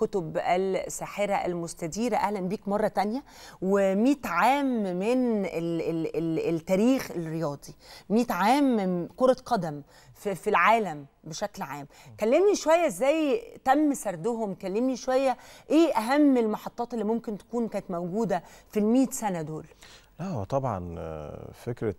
كتب الساحرة المستديرة أهلا بيك مرة تانية و100 عام من الـ الـ الـ التاريخ الرياضي 100 عام من كرة قدم في, في العالم بشكل عام كلمني شوية ازاي تم سردهم كلمني شوية ايه أهم المحطات اللي ممكن تكون كانت موجودة في ال 100 سنة دول لا هو طبعا آه، فكره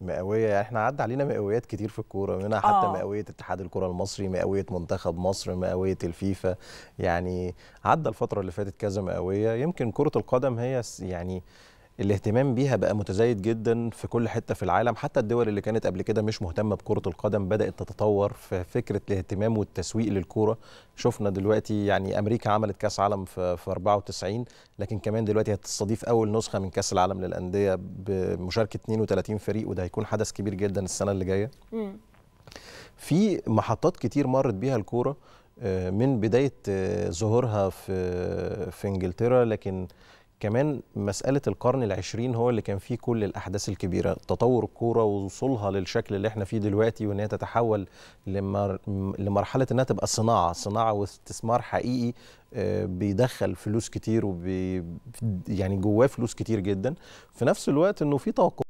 المئويه يعني احنا عدى علينا مئويات كتير في الكوره منها حتى آه. مئويه اتحاد الكره المصري مئويه منتخب مصر مئويه الفيفا يعني عدى الفتره اللي فاتت كذا مئويه يمكن كره القدم هي يعني الاهتمام بيها بقى متزايد جدا في كل حته في العالم حتى الدول اللي كانت قبل كده مش مهتمه بكره القدم بدات تتطور في فكره الاهتمام والتسويق للكوره شفنا دلوقتي يعني امريكا عملت كاس عالم في, 94 لكن كمان دلوقتي هتستضيف اول نسخه من كاس العالم للانديه بمشاركه 32 فريق وده هيكون حدث كبير جدا السنه اللي جايه في محطات كتير مرت بيها الكوره آه، من بدايه آه، ظهورها في في انجلترا لكن كمان مسألة القرن العشرين هو اللي كان فيه كل الأحداث الكبيرة تطور الكورة ووصولها للشكل اللي احنا فيه دلوقتي وأنها تتحول لمر... لمرحلة إنها تبقى صناعة صناعة واستثمار حقيقي آه، بيدخل فلوس كتير وبي يعني جواه فلوس كتير جدا في نفس الوقت إنه في توقع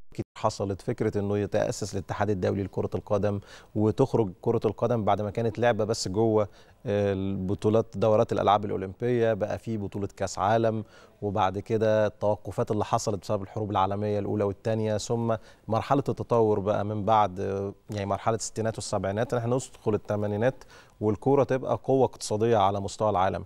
حصلت فكره انه يتاسس الاتحاد الدولي لكره القدم وتخرج كره القدم بعد ما كانت لعبه بس جوه البطولات آه، دورات الالعاب الاولمبيه بقى في بطوله كاس عالم وبعد كده التوقفات اللي حصلت بسبب الحروب العالميه الاولى والثانيه ثم مرحله التطور بقى من بعد آه، يعني مرحله الستينات والسبعينات احنا ندخل الثمانينات والكوره تبقى قوه اقتصاديه على مستوى العالم